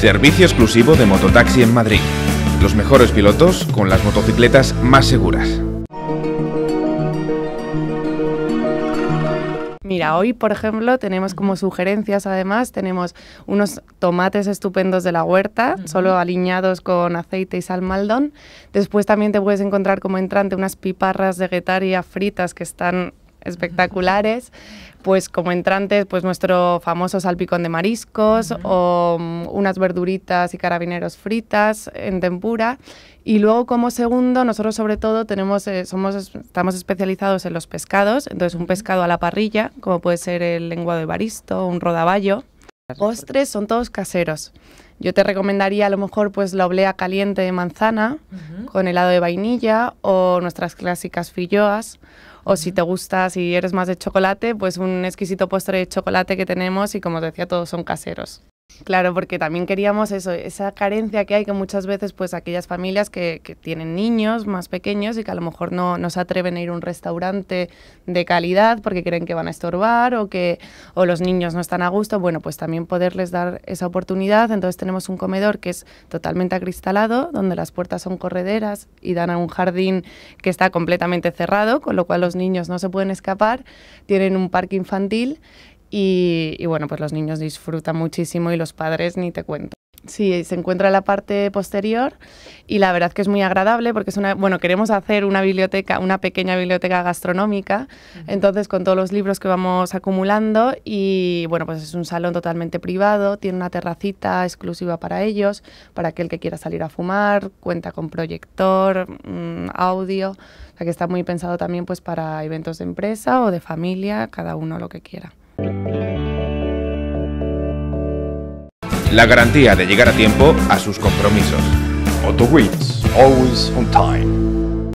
Servicio exclusivo de mototaxi en Madrid. Los mejores pilotos con las motocicletas más seguras. Mira, hoy, por ejemplo, tenemos como sugerencias, además, tenemos unos tomates estupendos de la huerta, solo aliñados con aceite y salmaldón. Después también te puedes encontrar como entrante unas piparras de guetaria fritas que están espectaculares, pues como entrantes, pues nuestro famoso salpicón de mariscos o mm, unas verduritas y carabineros fritas en tempura. Y luego como segundo, nosotros sobre todo tenemos, eh, somos, estamos especializados en los pescados, entonces un pescado a la parrilla, como puede ser el lenguado de baristo, un rodaballo. Postres son todos caseros. Yo te recomendaría a lo mejor pues la oblea caliente de manzana con helado de vainilla o nuestras clásicas filloas. O si te gusta, si eres más de chocolate, pues un exquisito postre de chocolate que tenemos y como te decía, todos son caseros. Claro, porque también queríamos eso, esa carencia que hay que muchas veces pues aquellas familias que, tienen niños más pequeños y que a lo mejor no, se atreven a ir a un restaurante de calidad porque creen que van a estorbar o que los niños no están a gusto, bueno, pues también poderles dar esa oportunidad. Entonces tenemos un comedor que es totalmente acristalado, donde las puertas son correderas y dan a un jardín que está completamente cerrado, con lo cual los niños no se pueden escapar, tienen un parque infantil y, bueno, pues los niños disfrutan muchísimo y los padres ni te cuento. Sí, se encuentra en la parte posterior y la verdad que es muy agradable porque es una, bueno, queremos hacer una biblioteca, una pequeña biblioteca gastronómica, entonces con todos los libros que vamos acumulando y bueno, pues es un salón totalmente privado, tiene una terracita exclusiva para ellos, para aquel que quiera salir a fumar, cuenta con proyector, mm, audio, o sea que está muy pensado también pues para eventos de empresa o de familia, cada uno lo que quiera. la garantía de llegar a tiempo a sus compromisos. always on time.